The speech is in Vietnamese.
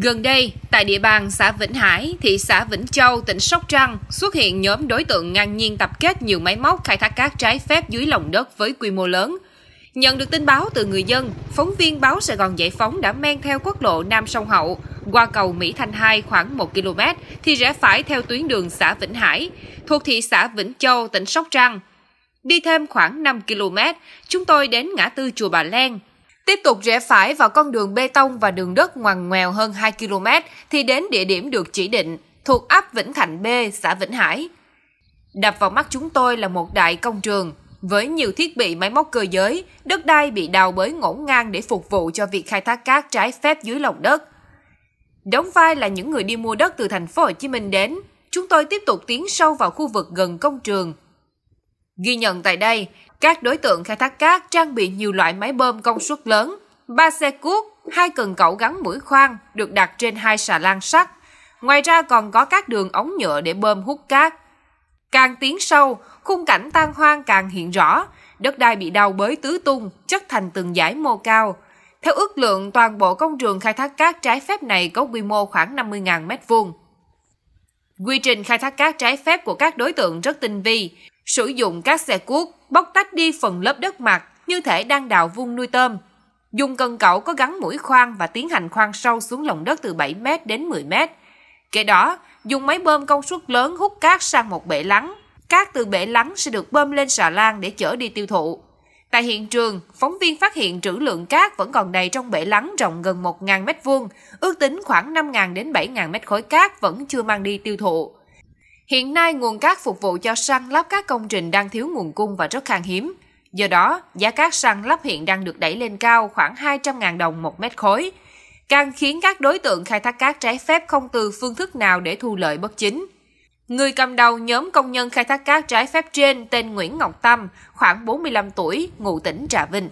Gần đây, tại địa bàn xã Vĩnh Hải, thị xã Vĩnh Châu, tỉnh Sóc Trăng, xuất hiện nhóm đối tượng ngang nhiên tập kết nhiều máy móc khai thác cát trái phép dưới lòng đất với quy mô lớn. Nhận được tin báo từ người dân, phóng viên báo Sài Gòn Giải Phóng đã men theo quốc lộ Nam Sông Hậu, qua cầu Mỹ Thanh 2 khoảng 1 km thì rẽ phải theo tuyến đường xã Vĩnh Hải, thuộc thị xã Vĩnh Châu, tỉnh Sóc Trăng. Đi thêm khoảng 5 km, chúng tôi đến ngã tư Chùa Bà Len, Tiếp tục rẽ phải vào con đường bê tông và đường đất ngoằn ngoèo hơn 2 km thì đến địa điểm được chỉ định, thuộc ấp Vĩnh Thạnh B, xã Vĩnh Hải. Đập vào mắt chúng tôi là một đại công trường, với nhiều thiết bị máy móc cơ giới, đất đai bị đào bới ngổn ngang để phục vụ cho việc khai thác cát trái phép dưới lòng đất. Đóng vai là những người đi mua đất từ thành phố Hồ Chí Minh đến, chúng tôi tiếp tục tiến sâu vào khu vực gần công trường. Ghi nhận tại đây, các đối tượng khai thác cát trang bị nhiều loại máy bơm công suất lớn, ba xe cuốc, hai cần cẩu gắn mũi khoan được đặt trên hai xà lan sắt. Ngoài ra còn có các đường ống nhựa để bơm hút cát. Càng tiến sâu, khung cảnh tan hoang càng hiện rõ, đất đai bị đau bới tứ tung, chất thành từng dải mô cao. Theo ước lượng, toàn bộ công trường khai thác cát trái phép này có quy mô khoảng 50.000 m2. Quy trình khai thác cát trái phép của các đối tượng rất tinh vi, sử dụng các xe cuốc bóc tách đi phần lớp đất mặt như thể đang đào vuông nuôi tôm. Dùng cần cẩu có gắn mũi khoan và tiến hành khoan sâu xuống lòng đất từ 7 m đến 10 m. Kế đó, dùng máy bơm công suất lớn hút cát sang một bể lắng. Cát từ bể lắng sẽ được bơm lên xà lan để chở đi tiêu thụ. Tại hiện trường, phóng viên phát hiện trữ lượng cát vẫn còn đầy trong bể lắng rộng gần 1.000 m2, ước tính khoảng 5.000 đến 7.000 mét khối cát vẫn chưa mang đi tiêu thụ. Hiện nay nguồn cát phục vụ cho săn lắp các công trình đang thiếu nguồn cung và rất khan hiếm. Do đó, giá cát săn lắp hiện đang được đẩy lên cao khoảng 200.000 đồng một mét khối, càng khiến các đối tượng khai thác cát trái phép không từ phương thức nào để thu lợi bất chính. Người cầm đầu nhóm công nhân khai thác cát trái phép trên tên Nguyễn Ngọc Tâm, khoảng 45 tuổi, ngụ tỉnh Trà Vinh.